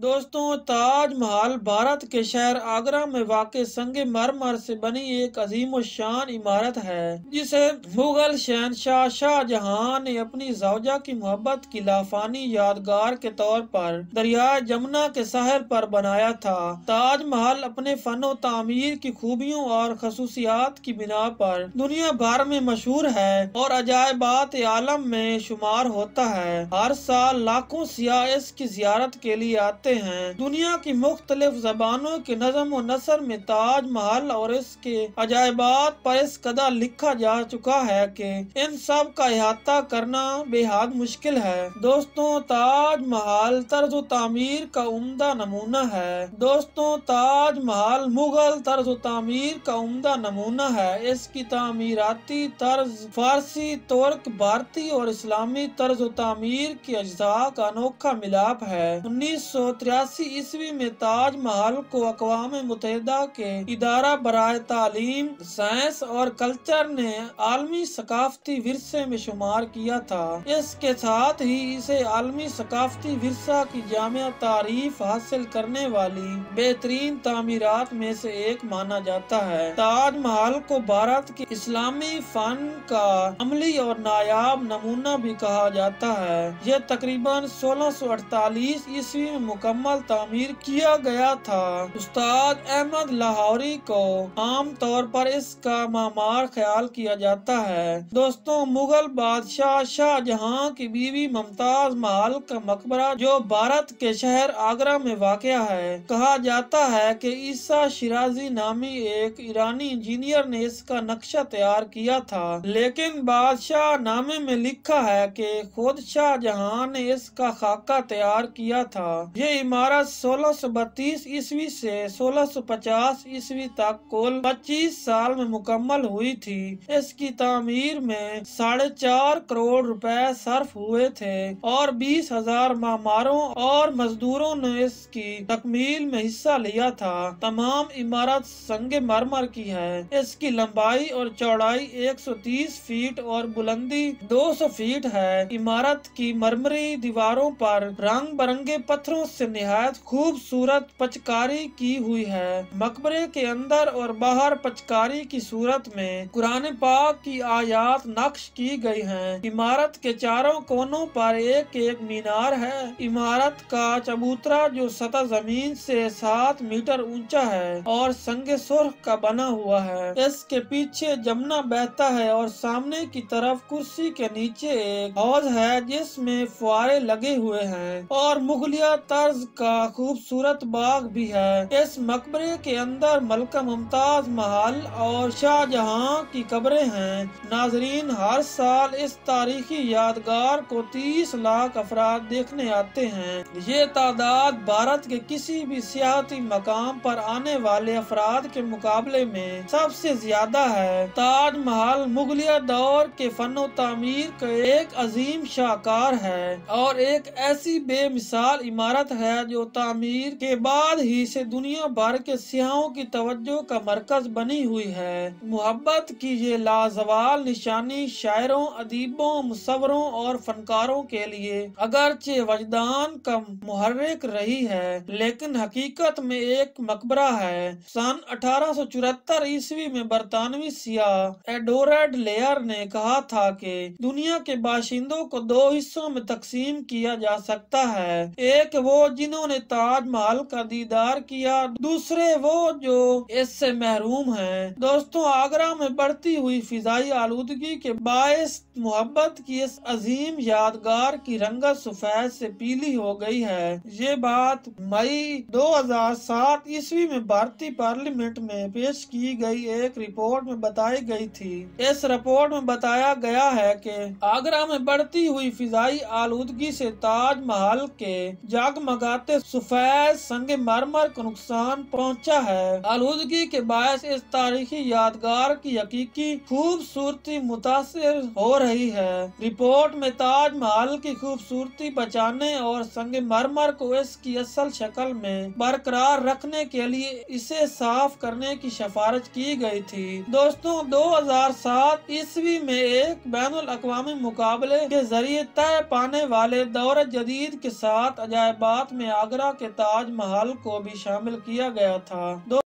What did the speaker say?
दोस्तों ताज महल भारत के शहर आगरा में वाक़ संग मरमर से बनी एक अजीम शान इमारत है जिसे मुगल शहनशाह शाहजहां ने अपनी जवजा की मोहब्बत की लाफानी यादगार के तौर पर दरिया जमुना के शहर पर बनाया था ताज महल अपने फन तमीर की खूबियों और खसूसियात की बिना पर दुनिया भर में मशहूर है और अजायबात आलम में शुमार होता है हर साल लाखों सियाह इसकी जियारत मुलाकात के लिए आते हैं दुनिया की मुख्तलिफ जबानों के नजम व नसर में ताज महल और इसके अजायबात पर इस कदर लिखा जा चुका है कि इन सब का अहाता करना बेहद मुश्किल है दोस्तों ताज महल तर्ज तमीर का उमदा नमूना है दोस्तों ताज महल मुगल तर्ज तमीर का उमदा नमूना है इसकी तमीराती तर्ज फारसी तुर्क भारतीय और इस्लामी तर्ज तमीर के अजा का अनोखा मिलाप है उन्नीस सौ तिरासी ईस्वी में ताज महल को अकवाम मुतहदा के इदारा बरए तालीम साइंस और कल्चर ने आलमी सकाफती विरसे में शुमार किया था इसके साथ ही इसे आलमी सकाफती विरसा की जामिया तारीफ हासिल करने वाली बेहतरीन तमीरत में से एक माना जाता है ताज महल को भारत के इस्लामी फन का अमली और नायाब नमूना भी कहा जाता है यह तकरीबन 1648 ईस्वी में मुकम्मल तामीर किया गया था उस्ताद अहमद लाहौरी को आमतौर पर इसका मामार ख्याल किया जाता है दोस्तों मुगल बादशाह शाहजहां की बीवी मुमताज महल का मकबरा जो भारत के शहर आगरा में वाक़ है कहा जाता है की ईसा शिराजी नामी एक ईरानी इंजीनियर ने इसका नक्शा तैयार किया था लेकिन बादशाह नामे में लिखा है की खुद शाहजहां ने इसका खाका तैयार किया किया था ये इमारत सोलह सौ बत्तीस ईस्वी से 1650 ईस्वी तक कुल 25 साल में मुकम्मल हुई थी इसकी तामीर में साढ़े चार करोड़ रुपए सर्फ हुए थे और बीस हजार मामारों और मजदूरों ने इसकी तकमील में हिस्सा लिया था तमाम इमारत संग मरमर की है इसकी लंबाई और चौड़ाई 130 फीट और बुलंदी 200 फीट है इमारत की मरमरी दीवारों पर रंग बिरंगी के पत्थरों से निहायत खूबसूरत पचकारी की हुई है मकबरे के अंदर और बाहर पचकारी की सूरत में कुरान पाक की आयात नक्श की गई हैं। इमारत के चारों कोनों पर एक एक मीनार है इमारत का चबूतरा जो सतह जमीन से सात मीटर ऊंचा है और संग सुर्ख का बना हुआ है इसके पीछे जमुना बहता है और सामने की तरफ कुर्सी के नीचे एक हौज है जिसमें फुहारे लगे हुए हैं और मुख मुगलिया तर्ज का खूबसूरत बाग भी है इस मकबरे के अंदर मलका मुमताज महल और शाहजहां की कब्रें हैं नाजरीन हर साल इस तारीखी यादगार को तीस लाख अफराद देखने आते हैं ये तादाद भारत के किसी भी सियाती मकाम पर आने वाले अफराद के मुकाबले में सबसे ज्यादा है ताज महल मुगलिया दौर के फन तमीर का एक अजीम शाहकार है और एक ऐसी बेमिसाल विशाल इमारत है जो तामीर के बाद ही से दुनिया भर के सियाहों की तवज्जो का मरकज बनी हुई है मोहब्बत की ये लाजवाल निशानी शायरों अदीबों मुसवरों और फनकारों के लिए अगरचे वजदान का मुहर्रिक रही है लेकिन हकीकत में एक मकबरा है सन अठारह ईस्वी में बरतानवी सियाह एडोरेड लेयर ने कहा था कि दुनिया के बाशिंदों को दो हिस्सों में तकसीम किया जा सकता है एक वो जिन्होंने ताजमहल का दीदार किया दूसरे वो जो इससे महरूम हैं। दोस्तों आगरा में बढ़ती हुई फिजाई आलूदगी के बायस मोहब्बत की इस अजीम यादगार की रंगत सफेद से पीली हो गई है ये बात मई 2007 ईस्वी में भारतीय पार्लियामेंट में पेश की गई एक रिपोर्ट में बताई गई थी इस रिपोर्ट में बताया गया है कि आगरा में बढ़ती हुई फिजाई आलूदगी से ताजमहल के जागमगाते सफेद संग मरमर को नुकसान पहुँचा है आलूदगी के बायस इस तारीखी यादगार की हकीकी खूबसूरती मुतासर हो रही है रिपोर्ट में ताज महल की खूबसूरती बचाने और संग मरमर को इसकी असल शक्ल में बरकरार रखने के लिए इसे साफ करने की सिफारिश की गई थी दोस्तों 2007 ईस्वी में एक बैन अवी मुकाबले के जरिए तय पाने वाले दौर जदीद के साथ सात अजायबात में आगरा के ताजमहल को भी शामिल किया गया था